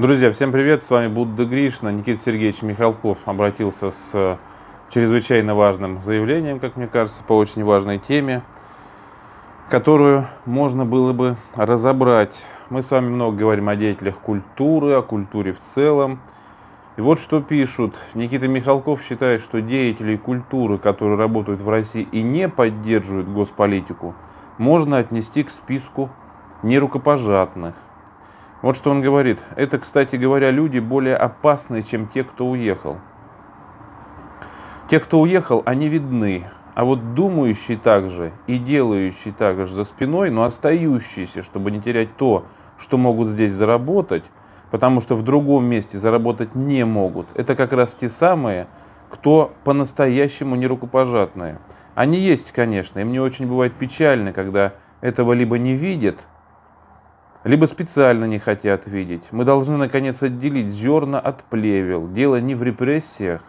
Друзья, всем привет, с вами Будда Гришна, Никита Сергеевич Михалков обратился с э, чрезвычайно важным заявлением, как мне кажется, по очень важной теме, которую можно было бы разобрать. Мы с вами много говорим о деятелях культуры, о культуре в целом. И вот что пишут. Никита Михалков считает, что деятелей культуры, которые работают в России и не поддерживают госполитику, можно отнести к списку нерукопожатных. Вот что он говорит. Это, кстати говоря, люди более опасные, чем те, кто уехал. Те, кто уехал, они видны. А вот думающий также и делающий также за спиной, но остающиеся, чтобы не терять то, что могут здесь заработать, потому что в другом месте заработать не могут, это как раз те самые, кто по-настоящему не рукопожатные. Они есть, конечно, и мне очень бывает печально, когда этого либо не видят, либо специально не хотят видеть. Мы должны, наконец, отделить зерна от плевел. Дело не в репрессиях,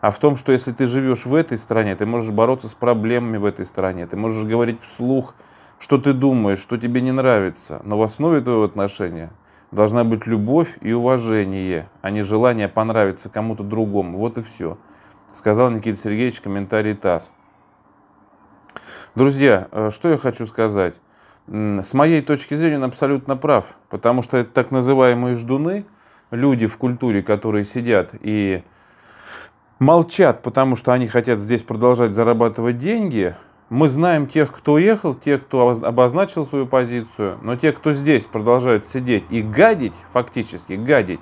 а в том, что если ты живешь в этой стране, ты можешь бороться с проблемами в этой стране, ты можешь говорить вслух, что ты думаешь, что тебе не нравится. Но в основе твоего отношения должна быть любовь и уважение, а не желание понравиться кому-то другому. Вот и все. Сказал Никита Сергеевич Комментарий комментарии ТАСС. Друзья, э, что я хочу сказать. С моей точки зрения он абсолютно прав, потому что это так называемые ждуны, люди в культуре, которые сидят и молчат, потому что они хотят здесь продолжать зарабатывать деньги. Мы знаем тех, кто уехал, тех, кто обозначил свою позицию, но те, кто здесь продолжают сидеть и гадить, фактически гадить,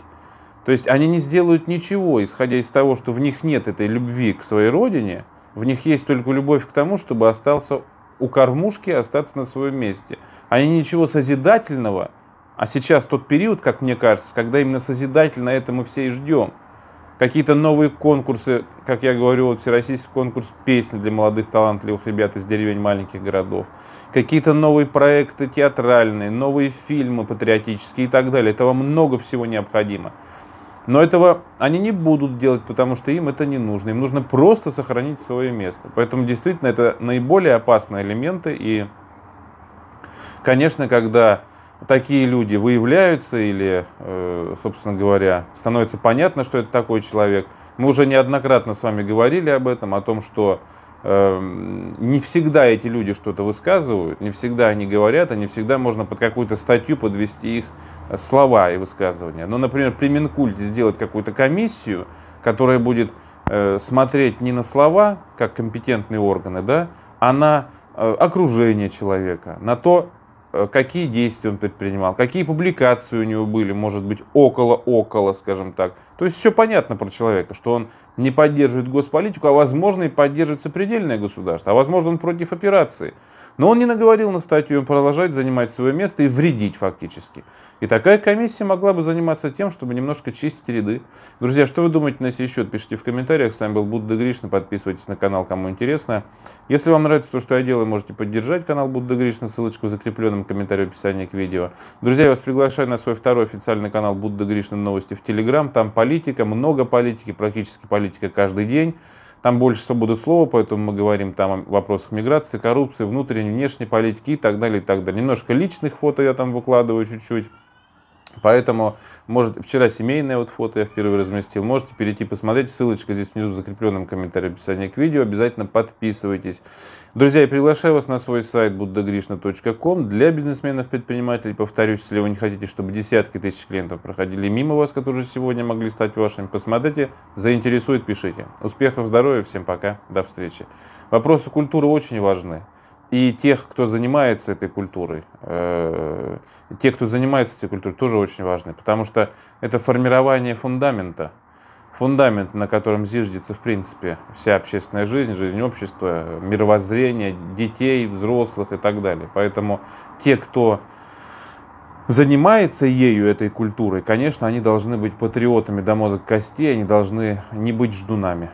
то есть они не сделают ничего, исходя из того, что в них нет этой любви к своей родине, в них есть только любовь к тому, чтобы остался у кормушки остаться на своем месте. Они ничего созидательного, а сейчас тот период, как мне кажется, когда именно созидательно это мы все и ждем. Какие-то новые конкурсы, как я говорю, вот всероссийский конкурс песни для молодых талантливых ребят из деревень маленьких городов. Какие-то новые проекты театральные, новые фильмы патриотические и так далее. Этого много всего необходимо. Но этого они не будут делать, потому что им это не нужно. Им нужно просто сохранить свое место. Поэтому действительно это наиболее опасные элементы. И, конечно, когда такие люди выявляются или, э, собственно говоря, становится понятно, что это такой человек, мы уже неоднократно с вами говорили об этом, о том, что эм, не всегда эти люди что-то высказывают, не всегда они говорят, а не всегда можно под какую-то статью подвести их слова и высказывания. Но, ну, например, при Минкульте сделать какую-то комиссию, которая будет э, смотреть не на слова, как компетентные органы, да, а на э, окружение человека, на то, э, какие действия он предпринимал, какие публикации у него были, может быть, около-около, скажем так. То есть все понятно про человека, что он не поддерживает госполитику, а возможно и поддерживает сопредельное государство, а возможно он против операции. Но он не наговорил на статью, он продолжает занимать свое место и вредить фактически. И такая комиссия могла бы заниматься тем, чтобы немножко чистить ряды. Друзья, что вы думаете на сей счет? Пишите в комментариях. С вами был Будда Гришна. Подписывайтесь на канал, кому интересно. Если вам нравится то, что я делаю, можете поддержать канал Будда Гришна. Ссылочка в закрепленном комментарии в описании к видео. Друзья, я вас приглашаю на свой второй официальный канал Будда Гришна Новости в Телеграм. Там политика, много политики, практически политика каждый день. Там больше свободы слова, поэтому мы говорим там о вопросах миграции, коррупции, внутренней, внешней политики и так далее, и так далее. Немножко личных фото я там выкладываю чуть-чуть. Поэтому, может, вчера семейное вот фото я впервые разместил. Можете перейти посмотреть. Ссылочка здесь внизу в закрепленном комментарии описании к видео. Обязательно подписывайтесь. Друзья, я приглашаю вас на свой сайт buddhagrishna.com для бизнесменов-предпринимателей. Повторюсь, если вы не хотите, чтобы десятки тысяч клиентов проходили мимо вас, которые сегодня могли стать вашими, посмотрите, заинтересует, пишите. Успехов, здоровья, всем пока, до встречи. Вопросы культуры очень важны. И тех, кто занимается этой культурой, э, те, кто занимается этой культурой, тоже очень важны, потому что это формирование фундамента. Фундамент, на котором зиждется, в принципе, вся общественная жизнь, жизнь общества, мировоззрение детей, взрослых и так далее. Поэтому те, кто занимается ею, этой культурой, конечно, они должны быть патриотами до мозга костей, они должны не быть ждунами.